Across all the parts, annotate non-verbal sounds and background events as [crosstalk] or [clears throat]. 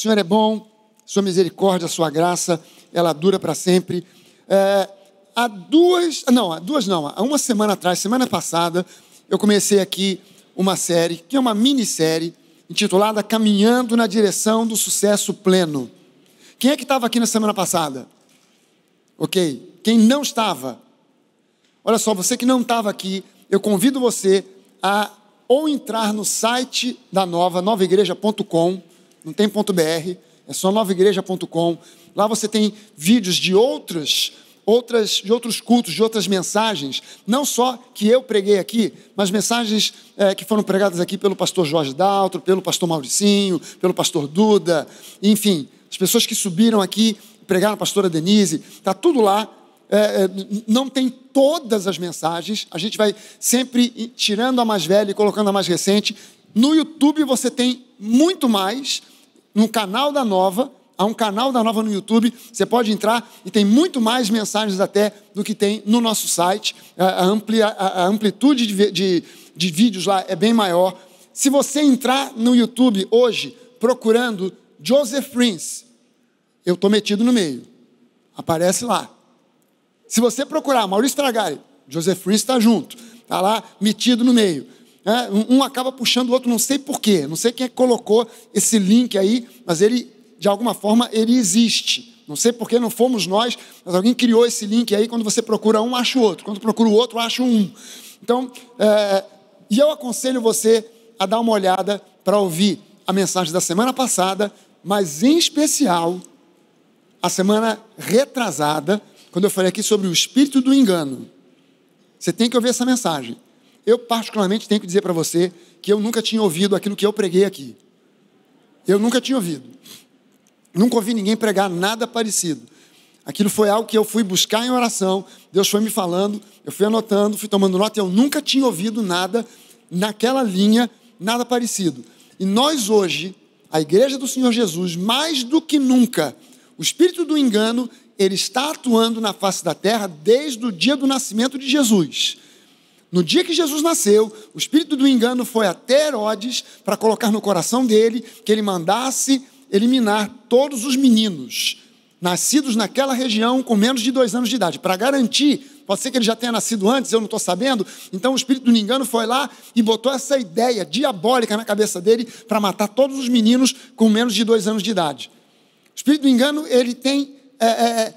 Senhor é bom, Sua misericórdia, Sua graça, ela dura para sempre. É, há duas, não, há duas não, há uma semana atrás, semana passada, eu comecei aqui uma série, que é uma minissérie, intitulada Caminhando na Direção do Sucesso Pleno. Quem é que estava aqui na semana passada? Ok. Quem não estava? Olha só, você que não estava aqui, eu convido você a ou entrar no site da nova, novaigreja.com, não tem ponto .br, é só novaigreja.com. Lá você tem vídeos de outros, outras, de outros cultos, de outras mensagens, não só que eu preguei aqui, mas mensagens é, que foram pregadas aqui pelo pastor Jorge Daltro, pelo pastor Mauricinho, pelo pastor Duda, enfim, as pessoas que subiram aqui, pregaram a pastora Denise, está tudo lá. É, é não tem todas as mensagens, a gente vai sempre tirando a mais velha e colocando a mais recente. No YouTube você tem muito mais, no canal da Nova, há um canal da Nova no YouTube, você pode entrar e tem muito mais mensagens até do que tem no nosso site. A, a amplitude de, de, de vídeos lá é bem maior. Se você entrar no YouTube hoje procurando Joseph Prince, eu estou metido no meio. Aparece lá. Se você procurar Maurício Tragari, Joseph Prince está junto, está lá metido no meio um acaba puxando o outro, não sei porquê, não sei quem é que colocou esse link aí, mas ele, de alguma forma, ele existe. Não sei porquê, não fomos nós, mas alguém criou esse link aí, quando você procura um, acha o outro, quando procura o outro, acha um. Então, é, e eu aconselho você a dar uma olhada para ouvir a mensagem da semana passada, mas em especial a semana retrasada, quando eu falei aqui sobre o espírito do engano. Você tem que ouvir essa mensagem. Eu, particularmente, tenho que dizer para você que eu nunca tinha ouvido aquilo que eu preguei aqui. Eu nunca tinha ouvido. Nunca ouvi ninguém pregar nada parecido. Aquilo foi algo que eu fui buscar em oração, Deus foi me falando, eu fui anotando, fui tomando nota, eu nunca tinha ouvido nada naquela linha, nada parecido. E nós hoje, a igreja do Senhor Jesus, mais do que nunca, o espírito do engano, ele está atuando na face da terra desde o dia do nascimento de Jesus. No dia que Jesus nasceu, o espírito do engano foi até Herodes para colocar no coração dele que ele mandasse eliminar todos os meninos nascidos naquela região com menos de dois anos de idade, para garantir. Pode ser que ele já tenha nascido antes, eu não estou sabendo. Então o espírito do engano foi lá e botou essa ideia diabólica na cabeça dele para matar todos os meninos com menos de dois anos de idade. O espírito do engano ele tem é, é, é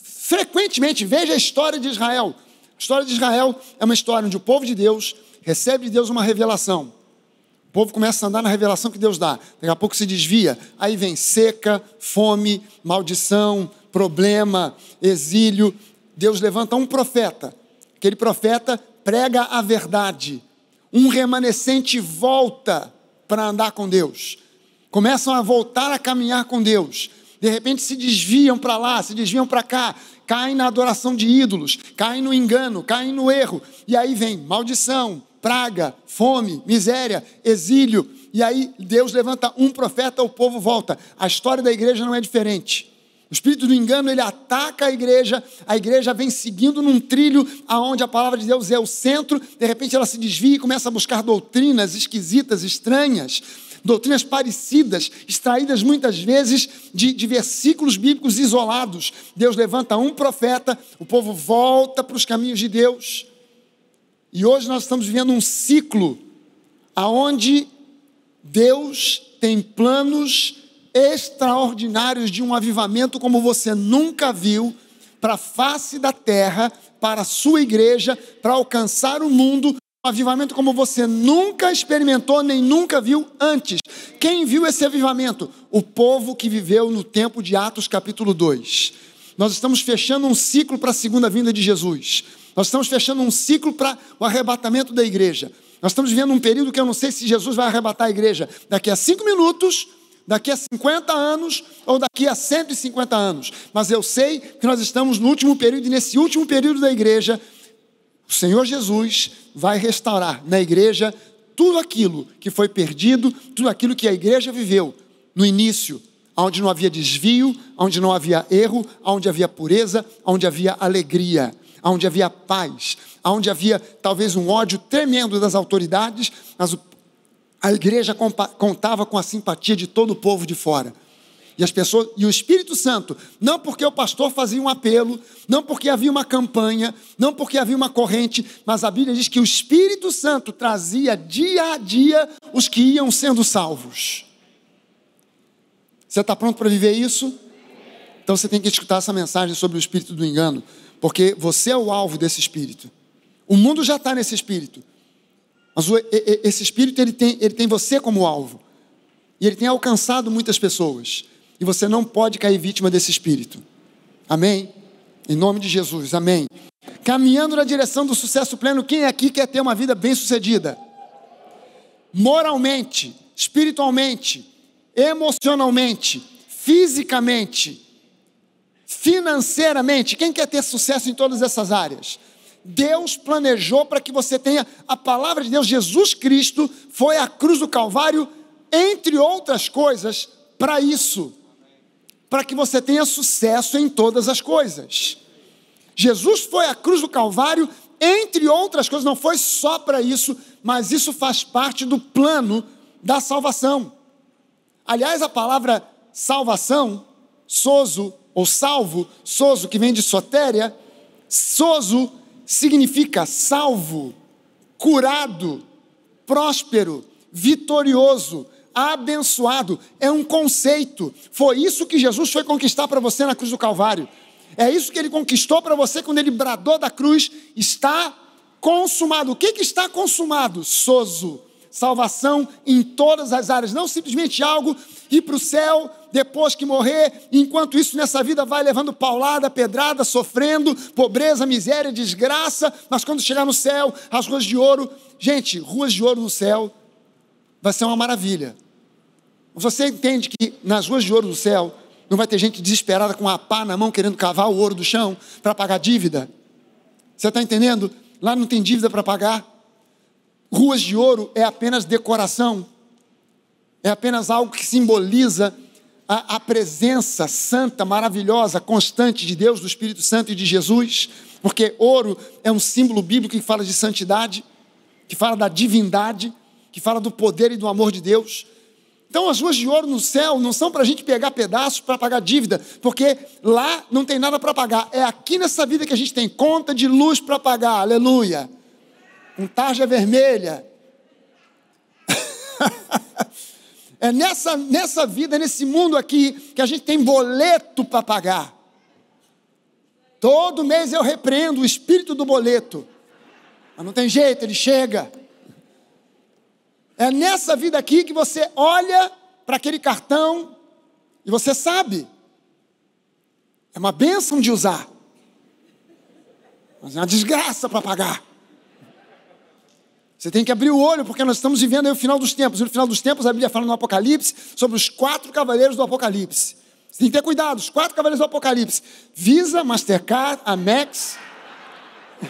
frequentemente veja a história de Israel. A história de Israel é uma história onde o povo de Deus recebe de Deus uma revelação. O povo começa a andar na revelação que Deus dá. Daqui a pouco se desvia. Aí vem seca, fome, maldição, problema, exílio. Deus levanta um profeta. Aquele profeta prega a verdade. Um remanescente volta para andar com Deus. Começam a voltar a caminhar com Deus. De repente se desviam para lá, se desviam para cá caem na adoração de ídolos, caem no engano, caem no erro. E aí vem maldição, praga, fome, miséria, exílio. E aí Deus levanta um profeta, o povo volta. A história da igreja não é diferente. O espírito do engano, ele ataca a igreja, a igreja vem seguindo num trilho aonde a palavra de Deus é o centro, de repente ela se desvia e começa a buscar doutrinas esquisitas, estranhas doutrinas parecidas, extraídas muitas vezes de, de versículos bíblicos isolados. Deus levanta um profeta, o povo volta para os caminhos de Deus. E hoje nós estamos vivendo um ciclo aonde Deus tem planos extraordinários de um avivamento como você nunca viu para a face da terra, para a sua igreja, para alcançar o mundo, avivamento como você nunca experimentou nem nunca viu antes. Quem viu esse avivamento? O povo que viveu no tempo de Atos, capítulo 2. Nós estamos fechando um ciclo para a segunda vinda de Jesus. Nós estamos fechando um ciclo para o arrebatamento da igreja. Nós estamos vivendo um período que eu não sei se Jesus vai arrebatar a igreja daqui a cinco minutos, daqui a 50 anos ou daqui a 150 anos. Mas eu sei que nós estamos no último período e nesse último período da igreja o Senhor Jesus vai restaurar na igreja tudo aquilo que foi perdido, tudo aquilo que a igreja viveu no início, onde não havia desvio, onde não havia erro, onde havia pureza, onde havia alegria, onde havia paz, onde havia talvez um ódio tremendo das autoridades, mas a igreja contava com a simpatia de todo o povo de fora. E as pessoas, e o Espírito Santo, não porque o pastor fazia um apelo, não porque havia uma campanha, não porque havia uma corrente, mas a Bíblia diz que o Espírito Santo trazia dia a dia os que iam sendo salvos. Você está pronto para viver isso? Então você tem que escutar essa mensagem sobre o espírito do engano, porque você é o alvo desse espírito. O mundo já está nesse espírito, mas esse espírito ele tem, ele tem você como alvo, e ele tem alcançado muitas pessoas. E você não pode cair vítima desse espírito. Amém? Em nome de Jesus, amém. Caminhando na direção do sucesso pleno, quem aqui quer ter uma vida bem-sucedida? Moralmente, espiritualmente, emocionalmente, fisicamente, financeiramente. Quem quer ter sucesso em todas essas áreas? Deus planejou para que você tenha a palavra de Deus. Jesus Cristo foi à cruz do Calvário, entre outras coisas, para isso para que você tenha sucesso em todas as coisas. Jesus foi à cruz do Calvário, entre outras coisas, não foi só para isso, mas isso faz parte do plano da salvação. Aliás, a palavra salvação, soso ou salvo, soso que vem de sotéria, soso significa salvo, curado, próspero, vitorioso, abençoado. É um conceito. Foi isso que Jesus foi conquistar para você na cruz do Calvário. É isso que ele conquistou para você quando ele bradou da cruz. Está consumado. O que, que está consumado? Soso. Salvação em todas as áreas. Não simplesmente algo ir para o céu depois que morrer, enquanto isso nessa vida vai levando paulada, pedrada, sofrendo, pobreza, miséria, desgraça. Mas quando chegar no céu, as ruas de ouro. Gente, ruas de ouro no céu vai ser uma maravilha. Você entende que nas ruas de ouro do céu não vai ter gente desesperada com a pá na mão querendo cavar o ouro do chão para pagar dívida? Você está entendendo? Lá não tem dívida para pagar. Ruas de ouro é apenas decoração, é apenas algo que simboliza a, a presença santa, maravilhosa, constante de Deus, do Espírito Santo e de Jesus, porque ouro é um símbolo bíblico que fala de santidade, que fala da divindade que fala do poder e do amor de Deus. Então, as ruas de ouro no céu não são para a gente pegar pedaços para pagar dívida, porque lá não tem nada para pagar. É aqui nessa vida que a gente tem conta de luz para pagar, aleluia. Com tarja vermelha. [laughs] é nessa, nessa vida, nesse mundo aqui, que a gente tem boleto para pagar. Todo mês eu repreendo o espírito do boleto. Mas não tem jeito, ele chega. É nessa vida aqui que você olha para aquele cartão e você sabe. É uma bênção de usar, mas é uma desgraça para pagar. Você tem que abrir o olho, porque nós estamos vivendo o final dos tempos. E no final dos tempos, a Bíblia fala no Apocalipse sobre os quatro cavaleiros do Apocalipse. Você tem que ter cuidado, os quatro cavaleiros do Apocalipse: Visa, Mastercard, Amex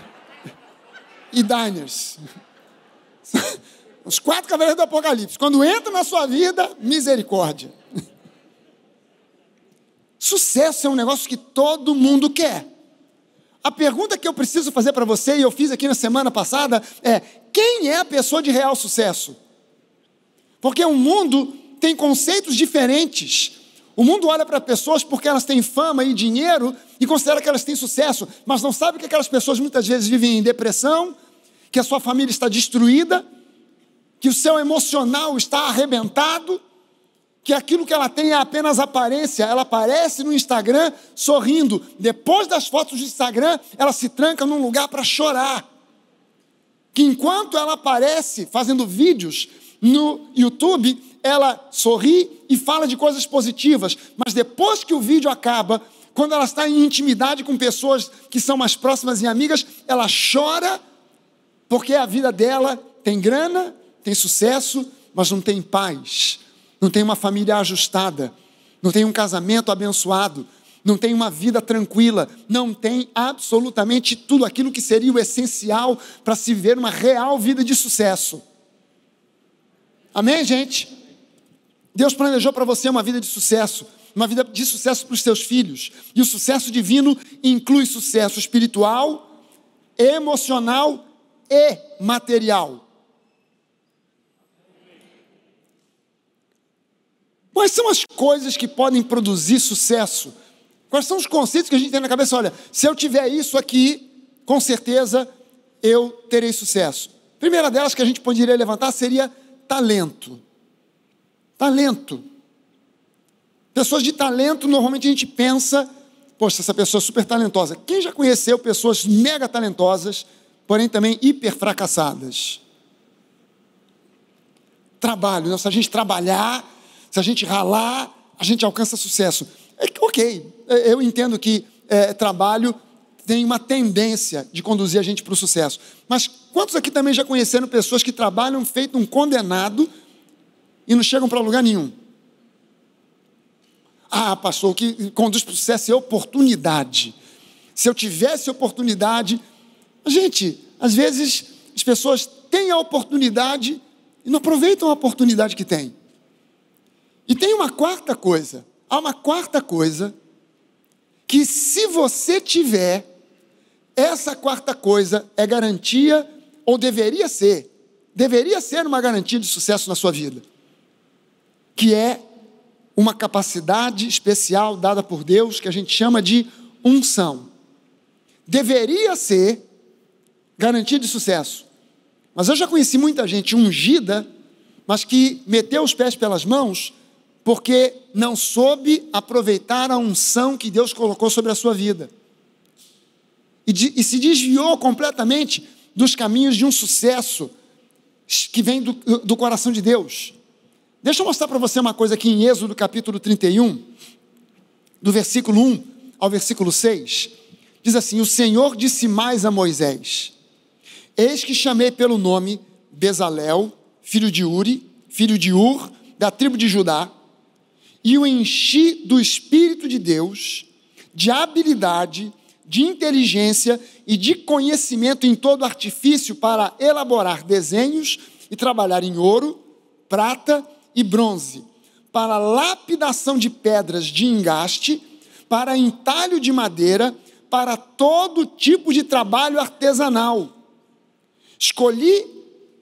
[laughs] e Diners. Os quatro cavaleiros do Apocalipse. Quando entra na sua vida, misericórdia. [laughs] Sucesso é um negócio que todo mundo quer. A pergunta que eu preciso fazer para você, e eu fiz aqui na semana passada, é: quem é a pessoa de real sucesso? Porque o mundo tem conceitos diferentes. O mundo olha para pessoas porque elas têm fama e dinheiro e considera que elas têm sucesso, mas não sabe que aquelas pessoas muitas vezes vivem em depressão, que a sua família está destruída, que o seu emocional está arrebentado, que aquilo que ela tem é apenas aparência. Ela aparece no Instagram sorrindo. Depois das fotos do Instagram, ela se tranca num lugar para chorar. Que enquanto ela aparece fazendo vídeos no YouTube, ela sorri e fala de coisas positivas, mas depois que o vídeo acaba, quando ela está em intimidade com pessoas que são mais próximas e amigas, ela chora porque a vida dela tem grana, tem sucesso, mas não tem paz, não tem uma família ajustada, não tem um casamento abençoado, não tem uma vida tranquila, não tem absolutamente tudo aquilo que seria o essencial para se viver uma real vida de sucesso. Amém, gente? Deus planejou para você uma vida de sucesso, uma vida de sucesso para os seus filhos. E o sucesso divino inclui sucesso espiritual, emocional e material. Quais são as coisas que podem produzir sucesso? Quais são os conceitos que a gente tem na cabeça? Olha, se eu tiver isso aqui, com certeza eu terei sucesso. primeira delas que a gente poderia levantar seria talento. Talento. Pessoas de talento, normalmente a gente pensa, poxa, essa pessoa é super talentosa. Quem já conheceu pessoas mega talentosas, porém também hiper fracassadas? Trabalho, né? se a gente trabalhar, se a gente ralar, a gente alcança sucesso. É, ok, é, eu entendo que é, trabalho tem uma tendência de conduzir a gente para o sucesso. Mas quantos aqui também já conheceram pessoas que trabalham feito um condenado e não chegam para lugar nenhum? Ah, pastor, o que conduz para o sucesso é oportunidade. Se eu tivesse oportunidade. Gente, às vezes as pessoas têm a oportunidade e não aproveitam a oportunidade que têm. E tem uma quarta coisa. Há uma quarta coisa que, se você tiver, essa quarta coisa é garantia, ou deveria ser, deveria ser uma garantia de sucesso na sua vida, que é uma capacidade especial dada por Deus, que a gente chama de unção. Deveria ser garantia de sucesso. Mas eu já conheci muita gente ungida, mas que meteu os pés pelas mãos porque não soube aproveitar a unção que Deus colocou sobre a sua vida. E, de, e se desviou completamente dos caminhos de um sucesso que vem do, do coração de Deus. Deixa eu mostrar para você uma coisa aqui em Êxodo capítulo 31, do versículo 1 ao versículo 6. Diz assim: O Senhor disse mais a Moisés: Eis que chamei pelo nome Bezalel, filho de Uri, filho de Ur, da tribo de Judá e o enchi do Espírito de Deus, de habilidade, de inteligência e de conhecimento em todo artifício para elaborar desenhos e trabalhar em ouro, prata e bronze, para lapidação de pedras de engaste, para entalho de madeira, para todo tipo de trabalho artesanal. Escolhi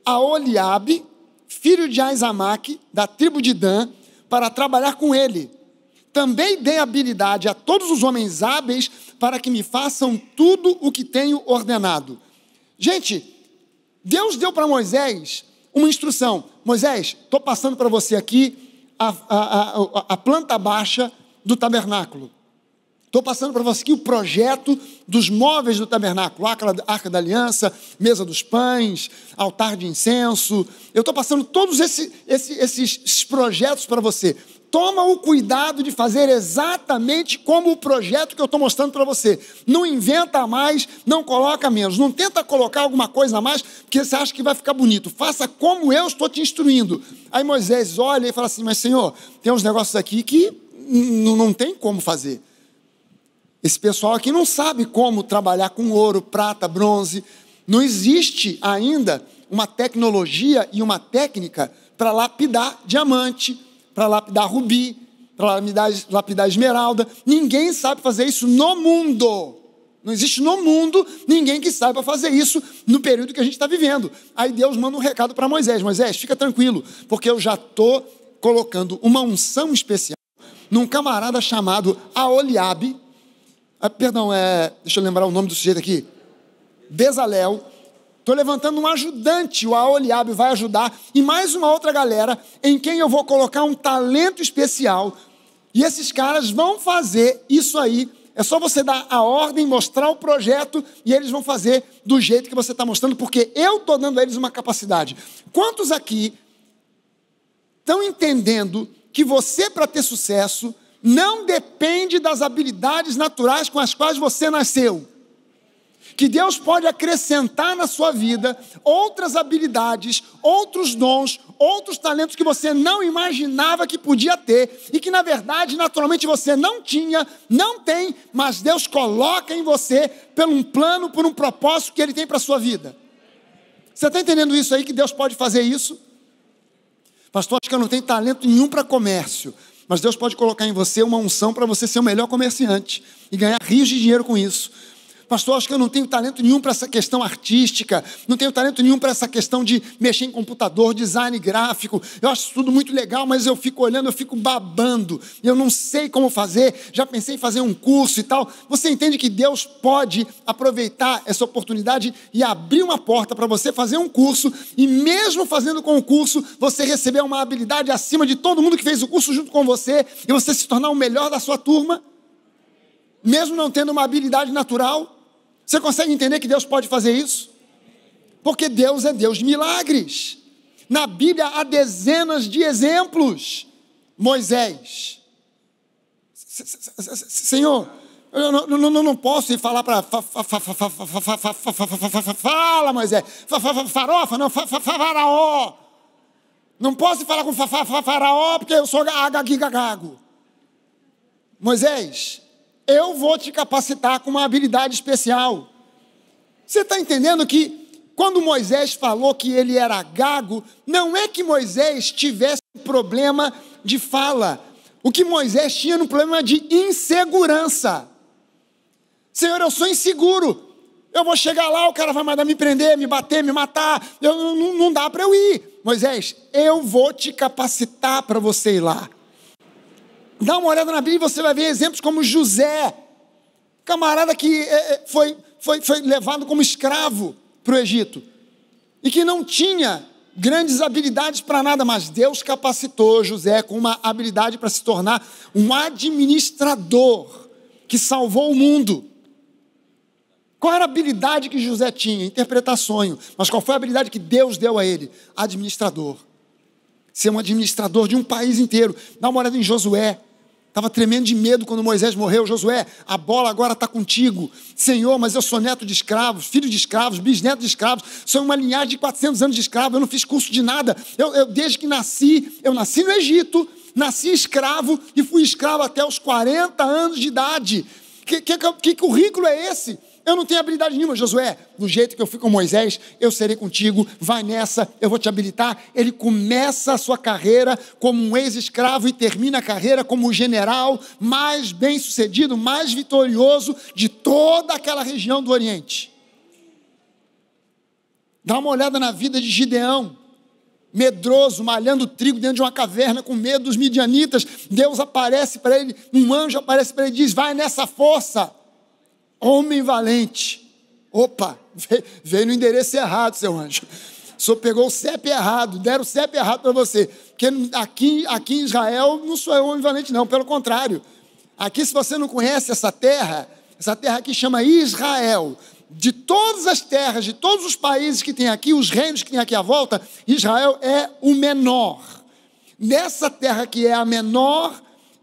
a Oliabe, filho de Aizamaque, da tribo de Dan, para trabalhar com ele. Também dei habilidade a todos os homens hábeis para que me façam tudo o que tenho ordenado. Gente, Deus deu para Moisés uma instrução: Moisés, estou passando para você aqui a, a, a, a planta baixa do tabernáculo. Estou passando para você aqui o projeto dos móveis do tabernáculo, arca da aliança, mesa dos pães, altar de incenso. Eu estou passando todos esse, esse, esses projetos para você. Toma o cuidado de fazer exatamente como o projeto que eu estou mostrando para você. Não inventa mais, não coloca menos. Não tenta colocar alguma coisa a mais porque você acha que vai ficar bonito. Faça como eu estou te instruindo. Aí Moisés olha e fala assim: Mas senhor, tem uns negócios aqui que não tem como fazer. Esse pessoal aqui não sabe como trabalhar com ouro, prata, bronze. Não existe ainda uma tecnologia e uma técnica para lapidar diamante, para lapidar rubi, para lapidar, lapidar esmeralda. Ninguém sabe fazer isso no mundo. Não existe no mundo ninguém que saiba fazer isso no período que a gente está vivendo. Aí Deus manda um recado para Moisés: Moisés, fica tranquilo, porque eu já estou colocando uma unção especial num camarada chamado Aoliabe ah, perdão, é, deixa eu lembrar o nome do sujeito aqui. Bezalel. Estou levantando um ajudante, o Aoliab vai ajudar, e mais uma outra galera em quem eu vou colocar um talento especial. E esses caras vão fazer isso aí. É só você dar a ordem, mostrar o projeto, e eles vão fazer do jeito que você está mostrando, porque eu estou dando a eles uma capacidade. Quantos aqui estão entendendo que você, para ter sucesso, não depende das habilidades naturais com as quais você nasceu. Que Deus pode acrescentar na sua vida outras habilidades, outros dons, outros talentos que você não imaginava que podia ter e que, na verdade, naturalmente você não tinha, não tem, mas Deus coloca em você por um plano, por um propósito que Ele tem para a sua vida. Você está entendendo isso aí, que Deus pode fazer isso? Pastor, acho que eu não tenho talento nenhum para comércio. Mas Deus pode colocar em você uma unção para você ser o melhor comerciante e ganhar rios de dinheiro com isso pastor, acho que eu não tenho talento nenhum para essa questão artística, não tenho talento nenhum para essa questão de mexer em computador, design gráfico. Eu acho tudo muito legal, mas eu fico olhando, eu fico babando. Eu não sei como fazer, já pensei em fazer um curso e tal. Você entende que Deus pode aproveitar essa oportunidade e abrir uma porta para você fazer um curso e mesmo fazendo com o curso, você receber uma habilidade acima de todo mundo que fez o curso junto com você e você se tornar o melhor da sua turma? mesmo não tendo uma habilidade natural, você consegue entender que Deus pode fazer isso? Porque Deus é Deus de milagres. Na Bíblia há dezenas de exemplos. Moisés. Senhor, eu não, posso ir falar para. Fala, Moisés. Farofa, não, faraó. Não posso falar com faraó porque eu sou agagigagago. Moisés, eu vou te capacitar com uma habilidade especial. Você está entendendo que quando Moisés falou que ele era gago, não é que Moisés tivesse problema de fala. O que Moisés tinha era um problema de insegurança. Senhor, eu sou inseguro. Eu vou chegar lá, o cara vai mandar me prender, me bater, me matar. Eu, não, não dá para eu ir. Moisés, eu vou te capacitar para você ir lá. Dá uma olhada na Bíblia e você vai ver exemplos como José, camarada que é, é, foi, foi, foi levado como escravo para o Egito e que não tinha grandes habilidades para nada, mas Deus capacitou José com uma habilidade para se tornar um administrador que salvou o mundo. Qual era a habilidade que José tinha? Interpretar sonho. Mas qual foi a habilidade que Deus deu a ele? Administrador. Ser um administrador de um país inteiro. Dá uma olhada em Josué. Estava tremendo de medo quando Moisés morreu. Josué, a bola agora está contigo. Senhor, mas eu sou neto de escravos, filho de escravos, bisneto de escravos. Sou uma linhagem de 400 anos de escravo. Eu não fiz curso de nada. Eu, eu desde que nasci, eu nasci no Egito, nasci escravo e fui escravo até os 40 anos de idade. Que, que, que currículo é esse? Eu não tenho habilidade nenhuma, Josué. Do jeito que eu fui com Moisés, eu serei contigo. Vai nessa, eu vou te habilitar. Ele começa a sua carreira como um ex-escravo e termina a carreira como o general mais bem-sucedido, mais vitorioso de toda aquela região do Oriente. Dá uma olhada na vida de Gideão medroso, malhando trigo dentro de uma caverna, com medo dos midianitas. Deus aparece para ele, um anjo aparece para ele e diz: Vai nessa força homem valente. Opa, veio no endereço errado, seu anjo. O senhor pegou o CEP errado, deram o CEP errado para você. Porque aqui, aqui em Israel não sou eu homem valente, não, pelo contrário. Aqui, se você não conhece essa terra, essa terra aqui chama Israel. De todas as terras, de todos os países que tem aqui, os reinos que tem aqui à volta, Israel é o menor. Nessa terra que é a menor,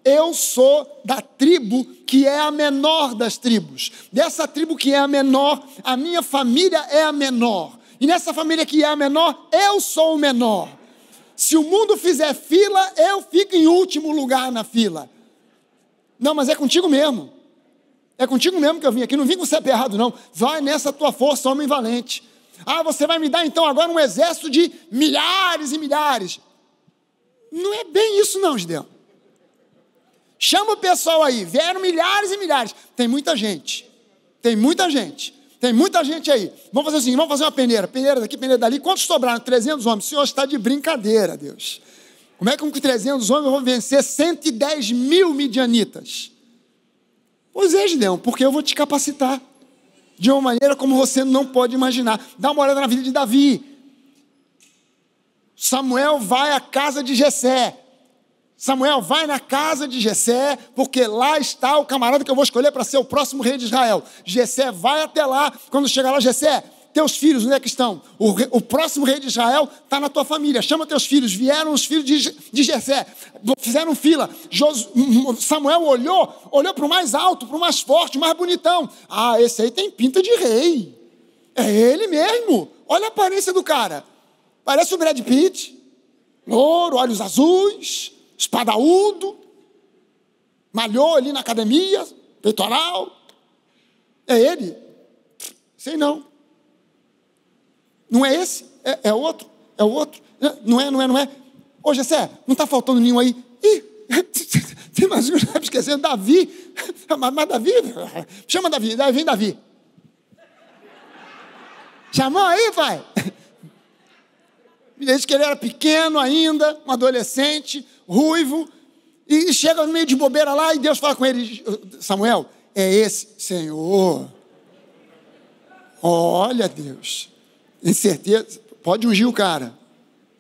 eu sou da tribo que é a menor das tribos. Dessa tribo que é a menor, a minha família é a menor. E nessa família que é a menor, eu sou o menor. Se o mundo fizer fila, eu fico em último lugar na fila. Não, mas é contigo mesmo. É contigo mesmo que eu vim aqui. Não vim com você errado, não. Vai nessa tua força, homem valente. Ah, você vai me dar então agora um exército de milhares e milhares. Não é bem isso, não, Gideão. Chama o pessoal aí, vieram milhares e milhares. Tem muita gente. Tem muita gente. Tem muita gente aí. Vamos fazer assim, vamos fazer uma peneira. Peneira daqui, peneira dali. Quantos sobraram? 300 homens. O senhor está de brincadeira, Deus. Como é que com 300 homens vou vencer 110 mil midianitas? Pois é, Gideão, porque eu vou te capacitar. De uma maneira como você não pode imaginar. Dá uma olhada na vida de Davi. Samuel vai à casa de Jessé. Samuel, vai na casa de Jessé, porque lá está o camarada que eu vou escolher para ser o próximo rei de Israel. Jessé vai até lá, quando chegar lá, Jessé, teus filhos, onde é que estão? O, o próximo rei de Israel está na tua família, chama teus filhos. Vieram os filhos de, de Jessé, fizeram fila. Jos, Samuel olhou, olhou para o mais alto, para o mais forte, o mais bonitão. Ah, esse aí tem pinta de rei. É ele mesmo. Olha a aparência do cara. Parece o Brad Pitt. Louro, olhos azuis espadaúdo, malhou ali na academia, peitoral. É ele? Sei não. Não é esse? É, é outro? É outro? Não é, não é, não é? Ô, Gessé, não está faltando nenhum aí? Ih, você [laughs] imagina, tá esquecendo Davi. Mas, mas Davi, chama Davi, Davi, Davi. Chamou aí, pai? desde que ele era pequeno ainda, um adolescente, ruivo, e chega no meio de bobeira lá e Deus fala com ele: Samuel, é esse Senhor. Olha, Deus, em certeza, pode ungir o cara,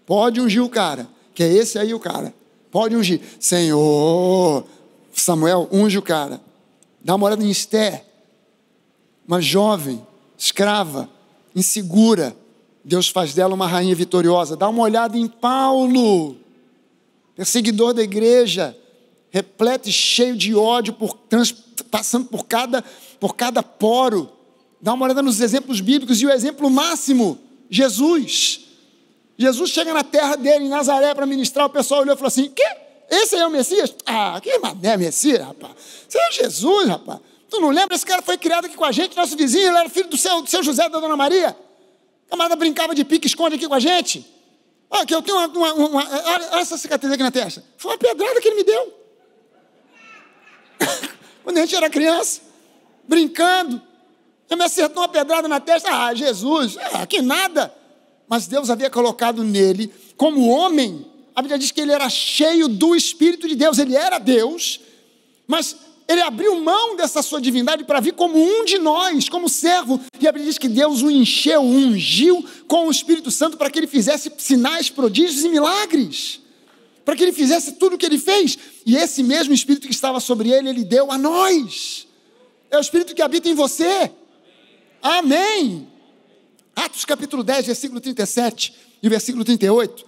pode ungir o cara, que é esse aí o cara, pode ungir. Senhor, Samuel, unge o cara. Dá uma olhada em Esther, uma jovem, escrava, insegura, Deus faz dela uma rainha vitoriosa. Dá uma olhada em Paulo, perseguidor da igreja, repleto e cheio de ódio, por, passando por cada, por cada poro. Dá uma olhada nos exemplos bíblicos e o exemplo máximo, Jesus. Jesus chega na terra dele, em Nazaré, para ministrar, o pessoal olhou e falou assim: Quê? Esse aí é o Messias? Ah, que mané Messias, rapaz. Você é Jesus, rapaz. Tu não lembra? Esse cara foi criado aqui com a gente, nosso vizinho, ele era filho do seu, do seu José, da Dona Maria. Camada camarada brincava de pique-esconde aqui com a gente. Olha, que eu tenho uma, uma, uma, olha essa cicatriz aqui na testa. Foi uma pedrada que ele me deu. [laughs] Quando a gente era criança, brincando. Ele me acertou uma pedrada na testa. Ah, Jesus, ah, que nada. Mas Deus havia colocado nele, como homem, a Bíblia diz que ele era cheio do Espírito de Deus. Ele era Deus, mas ele abriu mão dessa sua divindade para vir como um de nós, como servo. E a Bíblia diz que Deus o encheu, o ungiu com o Espírito Santo para que ele fizesse sinais, prodígios e milagres. Para que ele fizesse tudo o que ele fez. E esse mesmo Espírito que estava sobre ele, ele deu a nós. É o Espírito que habita em você. Amém. Atos capítulo 10, versículo 37 e versículo 38.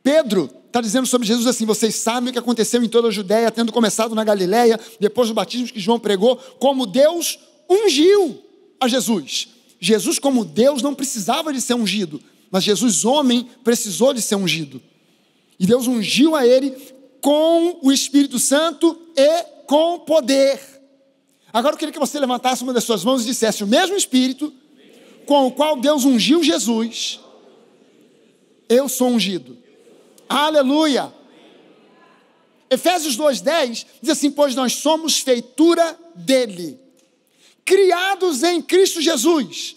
Pedro está dizendo sobre Jesus assim: vocês sabem o que aconteceu em toda a Judéia, tendo começado na Galiléia, depois do batismo que João pregou, como Deus ungiu a Jesus. Jesus, como Deus, não precisava de ser ungido, mas Jesus, homem, precisou de ser ungido. E Deus ungiu a ele com o Espírito Santo e com poder. Agora eu queria que você levantasse uma das suas mãos e dissesse: o mesmo Espírito com o qual Deus ungiu Jesus, eu sou ungido. Aleluia! Efésios 2,10 diz assim: Pois nós somos feitura dele, criados em Cristo Jesus,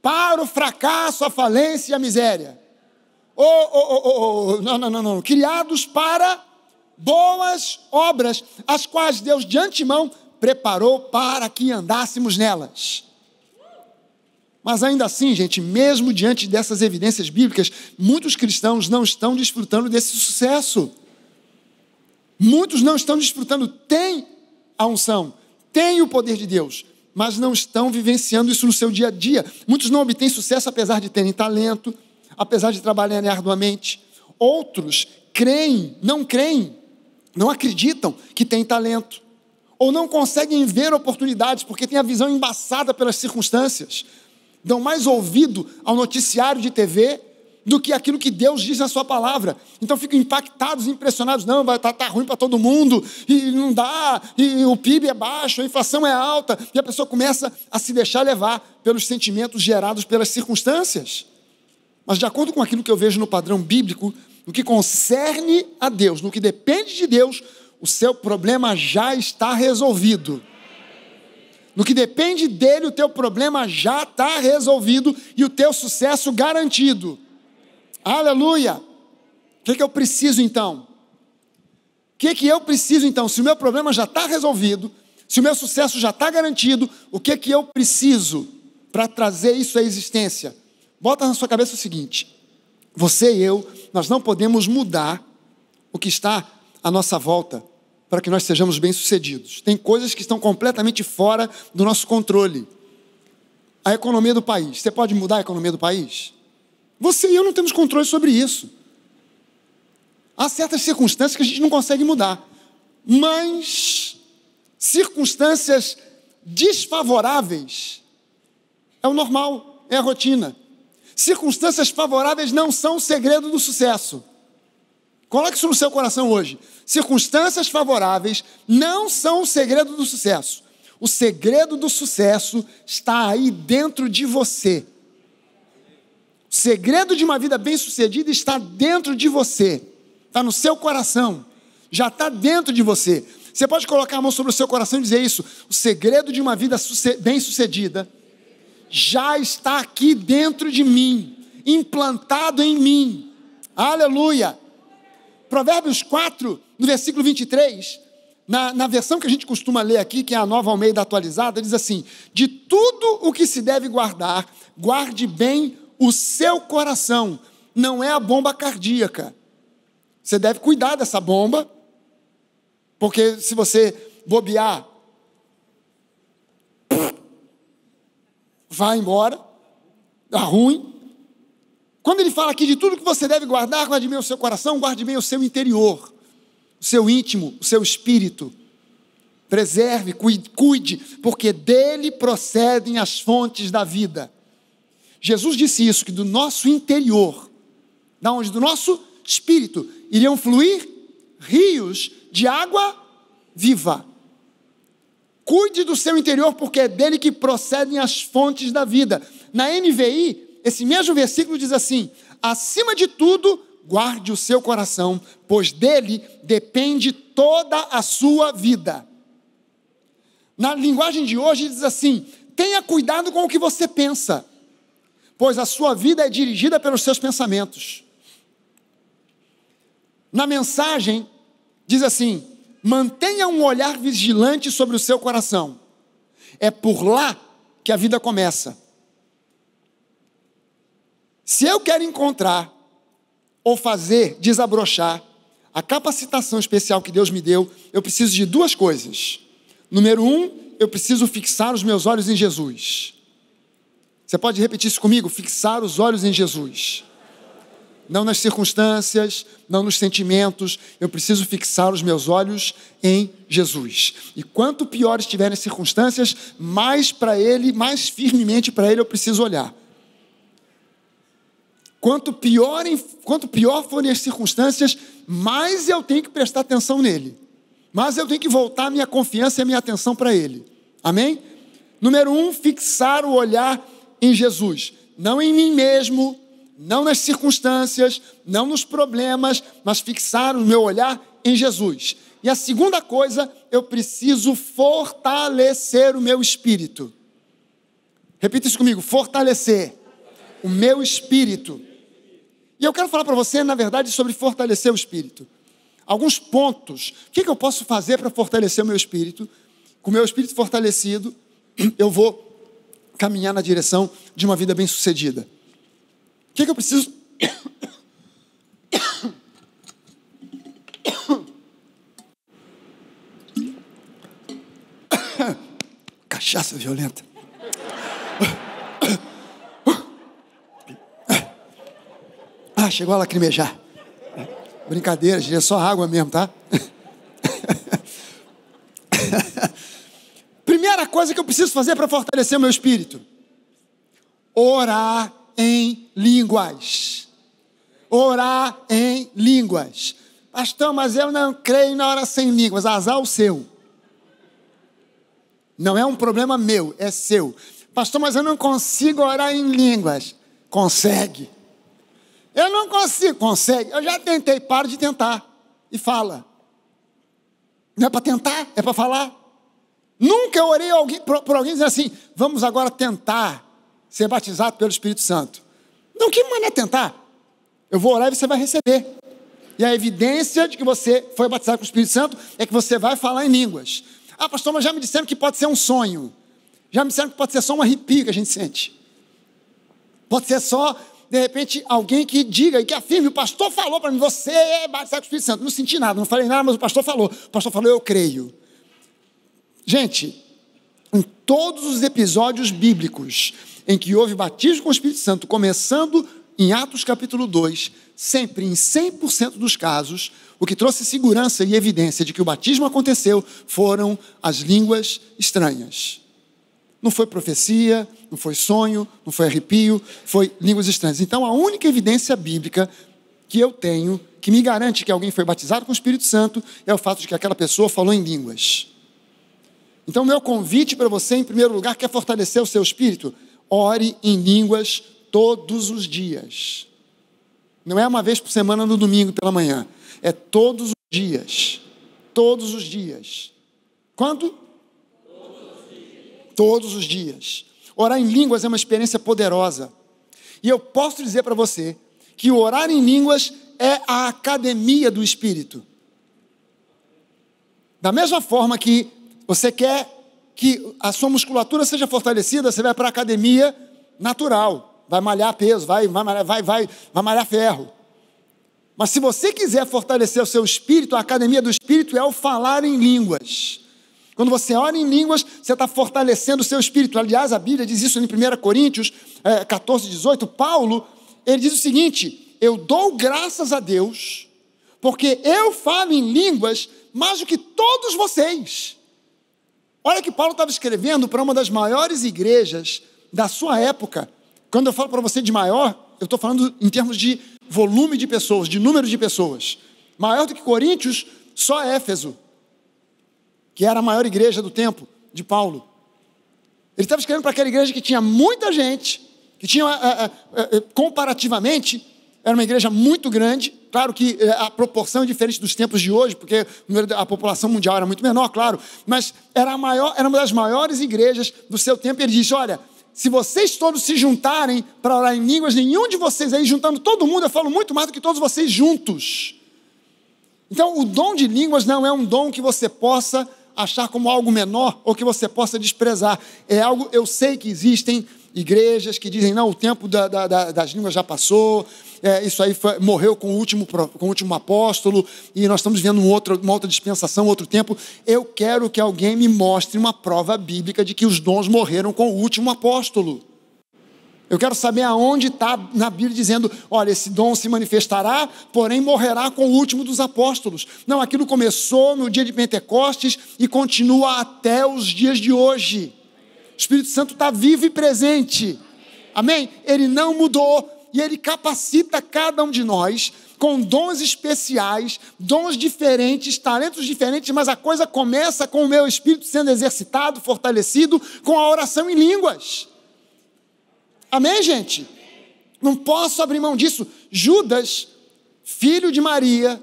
para o fracasso, a falência e a miséria. Oh, oh, oh, oh, não, não, não, não. Criados para boas obras, as quais Deus de antemão preparou para que andássemos nelas. Mas ainda assim, gente, mesmo diante dessas evidências bíblicas, muitos cristãos não estão desfrutando desse sucesso. Muitos não estão desfrutando, têm a unção, têm o poder de Deus, mas não estão vivenciando isso no seu dia a dia. Muitos não obtêm sucesso apesar de terem talento, apesar de trabalharem arduamente. Outros creem, não creem, não acreditam que têm talento, ou não conseguem ver oportunidades porque têm a visão embaçada pelas circunstâncias dão mais ouvido ao noticiário de TV do que aquilo que Deus diz na sua palavra. Então ficam impactados, impressionados. Não, vai tá, tá ruim para todo mundo, e não dá, e o PIB é baixo, a inflação é alta, e a pessoa começa a se deixar levar pelos sentimentos gerados pelas circunstâncias. Mas de acordo com aquilo que eu vejo no padrão bíblico, no que concerne a Deus, no que depende de Deus, o seu problema já está resolvido. No que depende dele, o teu problema já está resolvido e o teu sucesso garantido. Aleluia! O que, que eu preciso então? O que, que eu preciso então? Se o meu problema já está resolvido, se o meu sucesso já está garantido, o que, que eu preciso para trazer isso à existência? Bota na sua cabeça o seguinte: você e eu, nós não podemos mudar o que está à nossa volta, para que nós sejamos bem-sucedidos. Tem coisas que estão completamente fora do nosso controle. A economia do país. Você pode mudar a economia do país? Você e eu não temos controle sobre isso. Há certas circunstâncias que a gente não consegue mudar. Mas circunstâncias desfavoráveis é o normal, é a rotina. Circunstâncias favoráveis não são o segredo do sucesso. Coloque isso no seu coração hoje. Circunstâncias favoráveis não são o segredo do sucesso. O segredo do sucesso está aí dentro de você. O segredo de uma vida bem-sucedida está dentro de você. Está no seu coração. Já está dentro de você. Você pode colocar a mão sobre o seu coração e dizer isso. O segredo de uma vida bem-sucedida já está aqui dentro de mim, implantado em mim. Aleluia! Provérbios 4, no versículo 23, na, na versão que a gente costuma ler aqui, que é a nova Almeida atualizada, diz assim: De tudo o que se deve guardar, guarde bem o seu coração, não é a bomba cardíaca. Você deve cuidar dessa bomba, porque se você bobear, vai embora, dá ruim. Quando ele fala aqui de tudo que você deve guardar, guarde bem o seu coração, guarde bem o seu interior, o seu íntimo, o seu espírito. Preserve, cuide, porque dele procedem as fontes da vida. Jesus disse isso: que do nosso interior, da onde? Do nosso espírito, iriam fluir rios de água viva. Cuide do seu interior, porque é dele que procedem as fontes da vida. Na NVI, esse mesmo versículo diz assim: acima de tudo, guarde o seu coração, pois dele depende toda a sua vida. Na linguagem de hoje, diz assim: tenha cuidado com o que você pensa, pois a sua vida é dirigida pelos seus pensamentos. Na mensagem, diz assim: mantenha um olhar vigilante sobre o seu coração. É por lá que a vida começa. Se eu quero encontrar ou fazer desabrochar a capacitação especial que Deus me deu, eu preciso de duas coisas. Número um, eu preciso fixar os meus olhos em Jesus. Você pode repetir isso comigo? Fixar os olhos em Jesus. Não nas circunstâncias, não nos sentimentos. Eu preciso fixar os meus olhos em Jesus. E quanto pior estiver as circunstâncias, mais para Ele, mais firmemente para Ele eu preciso olhar. Quanto pior, quanto pior forem as circunstâncias, mais eu tenho que prestar atenção nele. Mas eu tenho que voltar a minha confiança e a minha atenção para ele. Amém? Número um, fixar o olhar em Jesus. Não em mim mesmo, não nas circunstâncias, não nos problemas, mas fixar o meu olhar em Jesus. E a segunda coisa, eu preciso fortalecer o meu espírito. Repita isso comigo: fortalecer o meu espírito. E eu quero falar para você, na verdade, sobre fortalecer o espírito. Alguns pontos. O que, que eu posso fazer para fortalecer o meu espírito? Com o meu espírito fortalecido, [clears throat] eu vou caminhar na direção de uma vida bem-sucedida. O que, que eu preciso. [coughs] [coughs] Cachaça violenta. Ah, chegou a lacrimejar. Brincadeira, gente, é só água mesmo, tá? [laughs] Primeira coisa que eu preciso fazer para fortalecer o meu espírito: orar em línguas. Orar em línguas. Pastor, mas eu não creio na hora sem línguas. Azar o seu. Não é um problema meu, é seu. Pastor, mas eu não consigo orar em línguas. Consegue. Eu não consigo. Consegue. Eu já tentei, para de tentar. E fala. Não é para tentar, é para falar. Nunca orei alguém, por alguém dizer assim: vamos agora tentar ser batizado pelo Espírito Santo. Não, que manda é tentar? Eu vou orar e você vai receber. E a evidência de que você foi batizado com o Espírito Santo é que você vai falar em línguas. Ah, pastor, mas já me disseram que pode ser um sonho. Já me disseram que pode ser só um arrepio que a gente sente. Pode ser só de repente, alguém que diga e que afirme, o pastor falou para mim, você é batizado com o Espírito Santo. Não senti nada, não falei nada, mas o pastor falou. O pastor falou, eu creio. Gente, em todos os episódios bíblicos em que houve batismo com o Espírito Santo, começando em Atos capítulo 2, sempre em 100% dos casos, o que trouxe segurança e evidência de que o batismo aconteceu foram as línguas estranhas. Não foi profecia, não foi sonho, não foi arrepio, foi línguas estranhas. Então, a única evidência bíblica que eu tenho, que me garante que alguém foi batizado com o Espírito Santo, é o fato de que aquela pessoa falou em línguas. Então, meu convite para você, em primeiro lugar, quer fortalecer o seu espírito? Ore em línguas todos os dias. Não é uma vez por semana no domingo pela manhã. É todos os dias. Todos os dias. Quando? todos os dias. Orar em línguas é uma experiência poderosa. E eu posso dizer para você que orar em línguas é a academia do espírito. Da mesma forma que você quer que a sua musculatura seja fortalecida, você vai para a academia natural, vai malhar peso, vai, vai, malhar, vai, vai, vai malhar ferro. Mas se você quiser fortalecer o seu espírito, a academia do espírito é o falar em línguas. Quando você ora em línguas, você está fortalecendo o seu espírito. Aliás, a Bíblia diz isso em 1 Coríntios 14, é, 18. Paulo, ele diz o seguinte: Eu dou graças a Deus, porque eu falo em línguas mais do que todos vocês. Olha que Paulo estava escrevendo para uma das maiores igrejas da sua época. Quando eu falo para você de maior, eu estou falando em termos de volume de pessoas, de número de pessoas. Maior do que Coríntios, só Éfeso que era a maior igreja do tempo de Paulo. Ele estava escrevendo para aquela igreja que tinha muita gente, que tinha, eh, eh, eh, comparativamente, era uma igreja muito grande. Claro que a proporção é diferente dos tempos de hoje, porque a população mundial era muito menor, claro, mas era, maior, era uma das maiores igrejas do seu tempo. Ele diz: Olha, se vocês todos se juntarem para orar em línguas, nenhum de vocês aí, juntando todo mundo, eu falo muito mais do que todos vocês juntos. Então, o dom de línguas não é um dom que você possa achar como algo menor ou que você possa desprezar. É algo, eu sei que existem igrejas que dizem, não, o tempo da, da, da, das línguas já passou, é, isso aí foi, morreu com o, último, com o último apóstolo, e nós estamos vivendo um outro, uma outra dispensação, outro tempo. Eu quero que alguém me mostre uma prova bíblica de que os dons morreram com o último apóstolo. Eu quero saber aonde está na Bíblia dizendo: olha, esse dom se manifestará, porém morrerá com o último dos apóstolos. Não, aquilo começou no dia de Pentecostes e continua até os dias de hoje. O Espírito Santo está vivo e presente. Amém? Ele não mudou e ele capacita cada um de nós com dons especiais, dons diferentes, talentos diferentes, mas a coisa começa com o meu espírito sendo exercitado, fortalecido com a oração em línguas. Amém, gente? Não posso abrir mão disso. Judas, filho de Maria,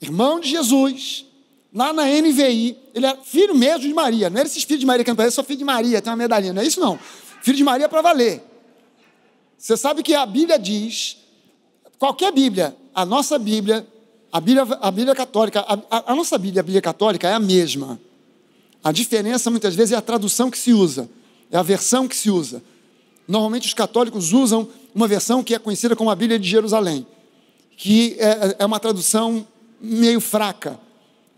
irmão de Jesus, lá na NVI, ele é filho mesmo de Maria, não era é esses filhos de Maria que não parece, só filho de Maria, tem uma medalhinha, não é isso não. Filho de Maria é para valer. Você sabe que a Bíblia diz, qualquer Bíblia, a nossa Bíblia, a Bíblia, a Bíblia católica, a, a, a nossa Bíblia, a Bíblia católica é a mesma. A diferença muitas vezes é a tradução que se usa, é a versão que se usa. Normalmente os católicos usam uma versão que é conhecida como a Bíblia de Jerusalém, que é, é, é uma tradução meio fraca.